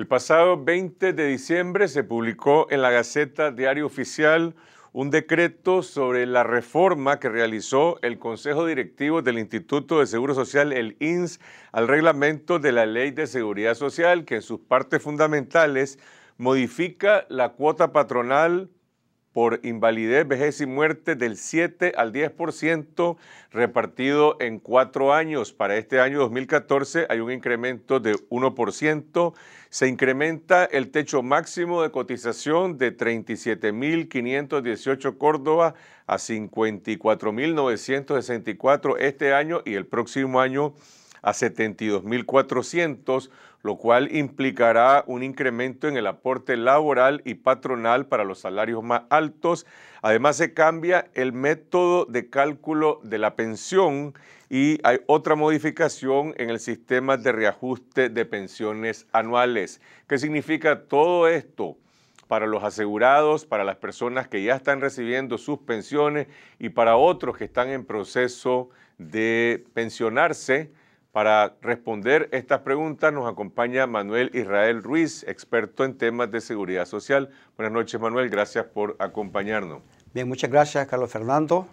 El pasado 20 de diciembre se publicó en la Gaceta Diario Oficial un decreto sobre la reforma que realizó el Consejo Directivo del Instituto de Seguro Social, el INS, al reglamento de la Ley de Seguridad Social, que en sus partes fundamentales modifica la cuota patronal por invalidez, vejez y muerte del 7 al 10% repartido en cuatro años. Para este año 2014 hay un incremento de 1% se incrementa el techo máximo de cotización de 37.518 Córdoba a 54.964 este año y el próximo año a 72.400, lo cual implicará un incremento en el aporte laboral y patronal para los salarios más altos. Además, se cambia el método de cálculo de la pensión y hay otra modificación en el sistema de reajuste de pensiones anuales. ¿Qué significa todo esto? para los asegurados, para las personas que ya están recibiendo sus pensiones y para otros que están en proceso de pensionarse. Para responder estas preguntas nos acompaña Manuel Israel Ruiz, experto en temas de seguridad social. Buenas noches Manuel, gracias por acompañarnos. Bien, muchas gracias Carlos Fernando.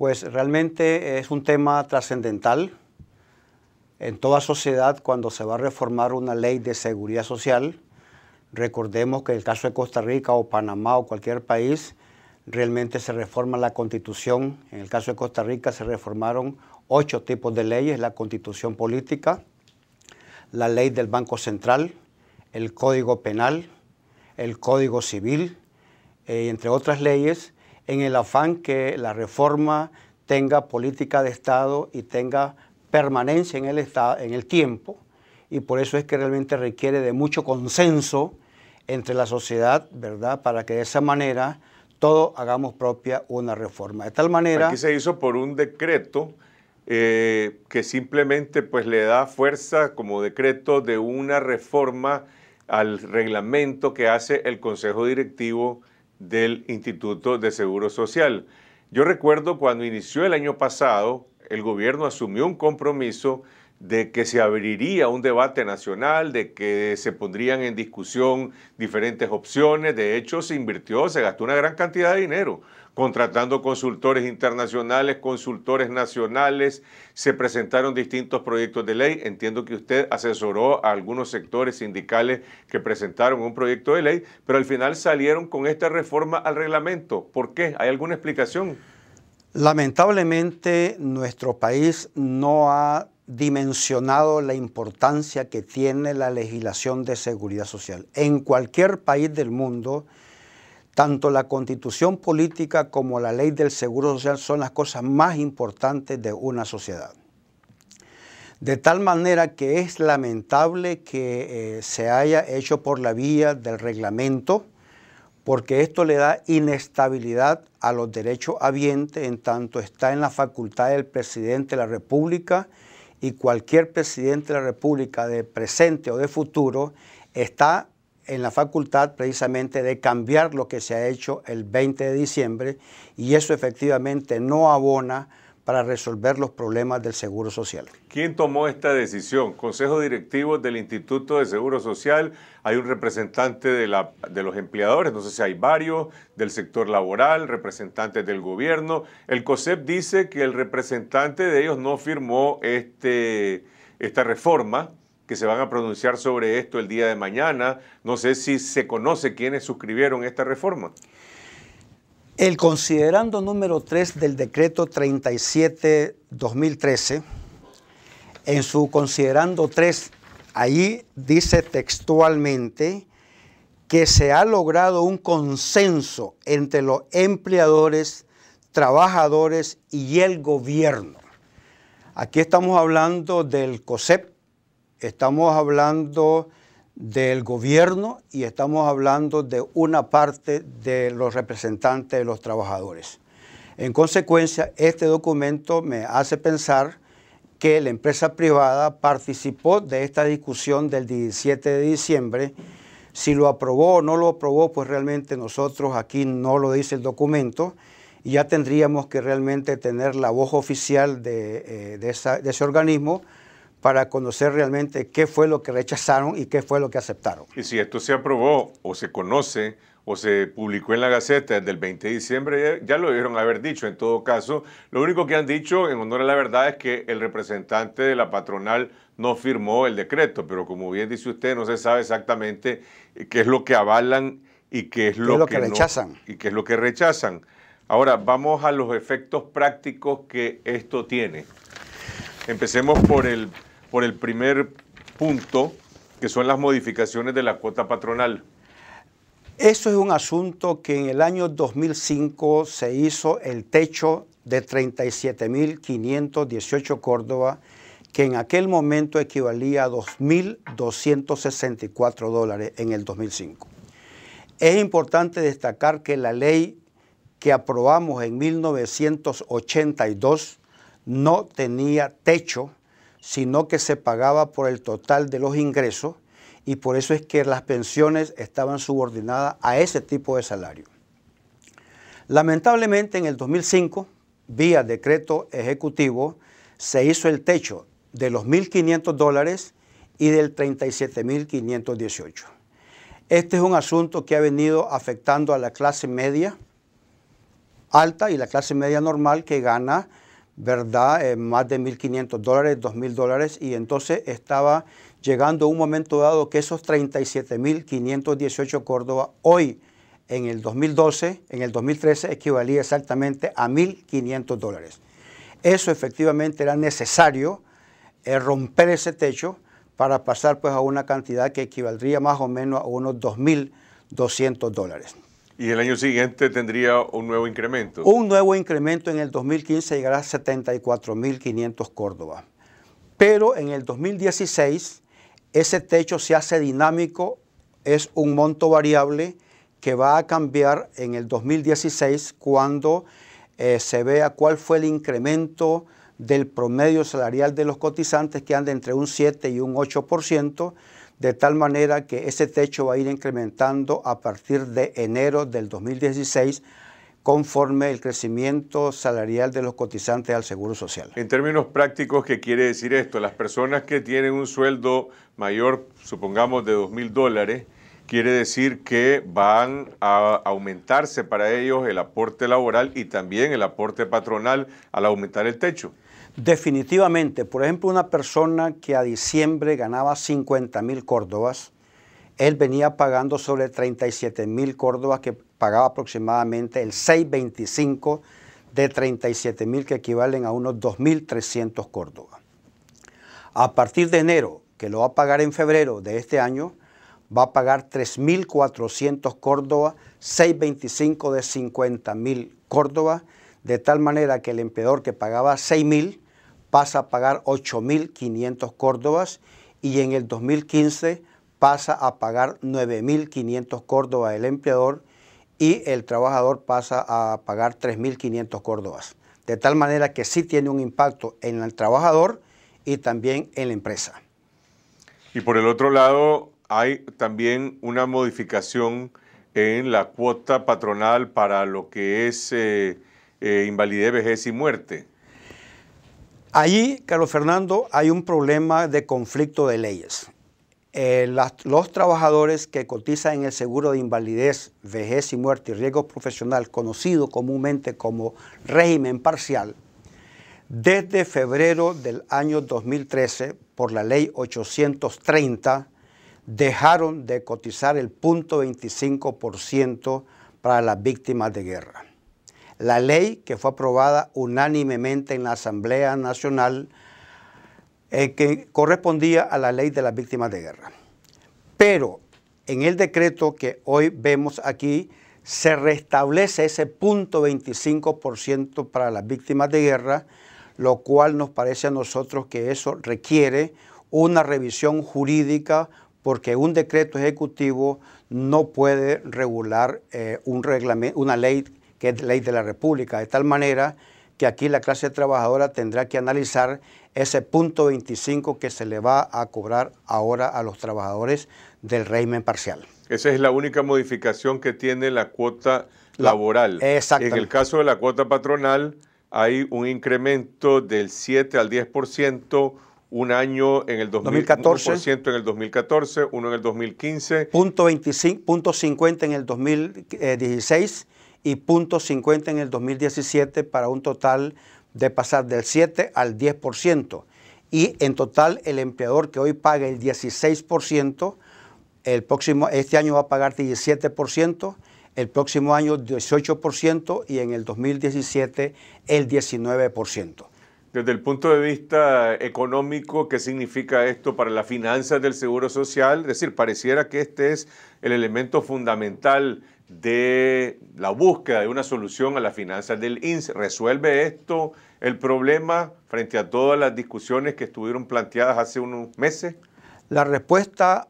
Pues realmente es un tema trascendental. En toda sociedad, cuando se va a reformar una ley de seguridad social, recordemos que en el caso de Costa Rica o Panamá o cualquier país, realmente se reforma la constitución. En el caso de Costa Rica se reformaron ocho tipos de leyes, la constitución política, la ley del Banco Central, el Código Penal, el Código Civil, y eh, entre otras leyes en el afán que la reforma tenga política de Estado y tenga permanencia en el, estado, en el tiempo. Y por eso es que realmente requiere de mucho consenso entre la sociedad, ¿verdad? Para que de esa manera todos hagamos propia una reforma. De tal manera... Aquí se hizo por un decreto eh, que simplemente pues le da fuerza como decreto de una reforma al reglamento que hace el Consejo Directivo del Instituto de Seguro Social. Yo recuerdo cuando inició el año pasado, el gobierno asumió un compromiso de que se abriría un debate nacional, de que se pondrían en discusión diferentes opciones. De hecho, se invirtió, se gastó una gran cantidad de dinero contratando consultores internacionales, consultores nacionales, se presentaron distintos proyectos de ley. Entiendo que usted asesoró a algunos sectores sindicales que presentaron un proyecto de ley, pero al final salieron con esta reforma al reglamento. ¿Por qué? ¿Hay alguna explicación? Lamentablemente, nuestro país no ha dimensionado la importancia que tiene la legislación de seguridad social. En cualquier país del mundo, tanto la constitución política como la ley del seguro social son las cosas más importantes de una sociedad. De tal manera que es lamentable que eh, se haya hecho por la vía del reglamento, porque esto le da inestabilidad a los derechos habientes en tanto está en la facultad del presidente de la República y cualquier presidente de la República de presente o de futuro está en la facultad precisamente de cambiar lo que se ha hecho el 20 de diciembre y eso efectivamente no abona para resolver los problemas del Seguro Social. ¿Quién tomó esta decisión? Consejo directivo del Instituto de Seguro Social, hay un representante de, la, de los empleadores, no sé si hay varios, del sector laboral, representantes del gobierno. El COSEP dice que el representante de ellos no firmó este, esta reforma, que se van a pronunciar sobre esto el día de mañana. No sé si se conoce quiénes suscribieron esta reforma. El considerando número 3 del decreto 37-2013, en su considerando 3, ahí dice textualmente que se ha logrado un consenso entre los empleadores, trabajadores y el gobierno. Aquí estamos hablando del COSEP, estamos hablando del gobierno y estamos hablando de una parte de los representantes de los trabajadores. En consecuencia, este documento me hace pensar que la empresa privada participó de esta discusión del 17 de diciembre. Si lo aprobó o no lo aprobó, pues realmente nosotros aquí no lo dice el documento y ya tendríamos que realmente tener la voz oficial de, eh, de ese organismo para conocer realmente qué fue lo que rechazaron y qué fue lo que aceptaron. Y si esto se aprobó o se conoce o se publicó en la Gaceta desde el 20 de diciembre, ya, lo debieron haber dicho. En todo caso, lo único que han dicho en honor a la verdad es que el representante de la patronal no firmó el decreto, pero como bien dice usted, no se sabe exactamente qué es lo que avalan y qué es lo, que, y qué es lo que rechazan. Ahora, vamos a los efectos prácticos que esto tiene. Empecemos por el por el primer punto, que son las modificaciones de la cuota patronal. Eso es un asunto que en el año 2005 se hizo el techo de 37.518 Córdoba, que en aquel momento equivalía a 2.264 dólares en el 2005. Es importante destacar que la ley que aprobamos en 1982 no tenía techo sino que se pagaba por el total de los ingresos y por eso es que las pensiones estaban subordinadas a ese tipo de salario. Lamentablemente en el 2005, vía decreto ejecutivo, se hizo el techo de los 1.500 dólares y del 37.518. Este es un asunto que ha venido afectando a la clase media alta y la clase media normal que gana ¿verdad? Eh, más de 1.500 dólares, 2.000 dólares, y entonces estaba llegando un momento dado que esos 37.518 Córdoba hoy, en el 2012, en el 2013, equivalía exactamente a 1.500 dólares. Eso efectivamente era necesario eh, romper ese techo para pasar pues a una cantidad que equivaldría más o menos a unos 2.200 dólares. Y el año siguiente tendría un nuevo incremento. Un nuevo incremento en el 2015 llegará a 74.500 Córdoba. Pero en el 2016 ese techo se hace dinámico, es un monto variable que va a cambiar en el 2016 cuando eh, se vea cuál fue el incremento del promedio salarial de los cotizantes que anda entre un 7 y un 8%, de tal manera que ese techo va a ir incrementando a partir de enero del 2016 conforme el crecimiento salarial de los cotizantes al Seguro Social. En términos prácticos, ¿qué quiere decir esto? Las personas que tienen un sueldo mayor, supongamos, de 2.000 mil dólares, quiere decir que van a aumentarse para ellos el aporte laboral y también el aporte patronal al aumentar el techo. Definitivamente, por ejemplo, una persona que a diciembre ganaba 50 mil córdobas, él venía pagando sobre 37 mil córdobas, que pagaba aproximadamente el 6,25 de 37 mil, que equivalen a unos 2.300 córdobas. A partir de enero, que lo va a pagar en febrero de este año, va a pagar 3.400 córdobas, 6,25 de 50 mil córdobas, de tal manera que el empleador que pagaba 6.000 pasa a pagar 8.500 córdobas y en el 2015 pasa a pagar 9.500 córdobas el empleador y el trabajador pasa a pagar 3.500 córdobas. De tal manera que sí tiene un impacto en el trabajador y también en la empresa. Y por el otro lado, hay también una modificación en la cuota patronal para lo que es eh, eh, invalidez, vejez y muerte. Allí, Carlos Fernando, hay un problema de conflicto de leyes. Eh, los trabajadores que cotizan en el seguro de invalidez, vejez y muerte y riesgo profesional, conocido comúnmente como régimen parcial, desde febrero del año 2013, por la ley 830, dejaron de cotizar el 0.25% para las víctimas de guerra la ley que fue aprobada unánimemente en la Asamblea Nacional, eh, que correspondía a la ley de las víctimas de guerra. Pero en el decreto que hoy vemos aquí, se restablece ese punto 25% para las víctimas de guerra, lo cual nos parece a nosotros que eso requiere una revisión jurídica porque un decreto ejecutivo no puede regular eh, una ley que es ley de la República, de tal manera que aquí la clase trabajadora tendrá que analizar ese punto 25 que se le va a cobrar ahora a los trabajadores del régimen parcial. Esa es la única modificación que tiene la cuota laboral. Exacto. en el caso de la cuota patronal hay un incremento del 7 al 10%, un año en el 2014, 1% en el 2014, uno en el 2015. Punto, 50 en el 2016 y .50 en el 2017 para un total de pasar del 7 al 10%. Y en total el empleador que hoy paga el 16%, el próximo, este año va a pagar 17%, el próximo año 18% y en el 2017 el 19%. Desde el punto de vista económico, ¿qué significa esto para las finanzas del Seguro Social? Es decir, pareciera que este es el elemento fundamental de la búsqueda de una solución a las finanzas del INS. ¿Resuelve esto el problema frente a todas las discusiones que estuvieron planteadas hace unos meses? La respuesta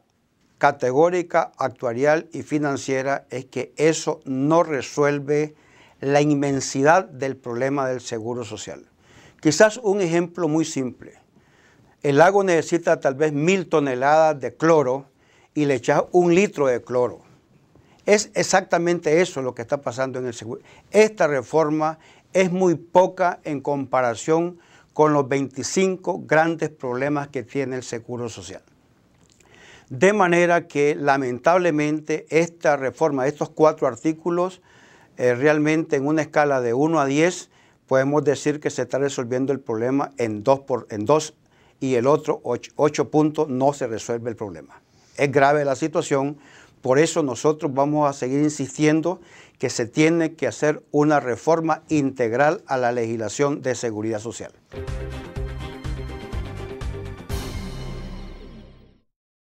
categórica, actuarial y financiera es que eso no resuelve la inmensidad del problema del seguro social. Quizás un ejemplo muy simple. El lago necesita tal vez mil toneladas de cloro y le echas un litro de cloro es exactamente eso lo que está pasando en el seguro. Esta reforma es muy poca en comparación con los 25 grandes problemas que tiene el seguro social. De manera que lamentablemente esta reforma, estos cuatro artículos, eh, realmente en una escala de 1 a 10, podemos decir que se está resolviendo el problema en dos en y el otro 8 puntos no se resuelve el problema. Es grave la situación por eso nosotros vamos a seguir insistiendo que se tiene que hacer una reforma integral a la legislación de seguridad social.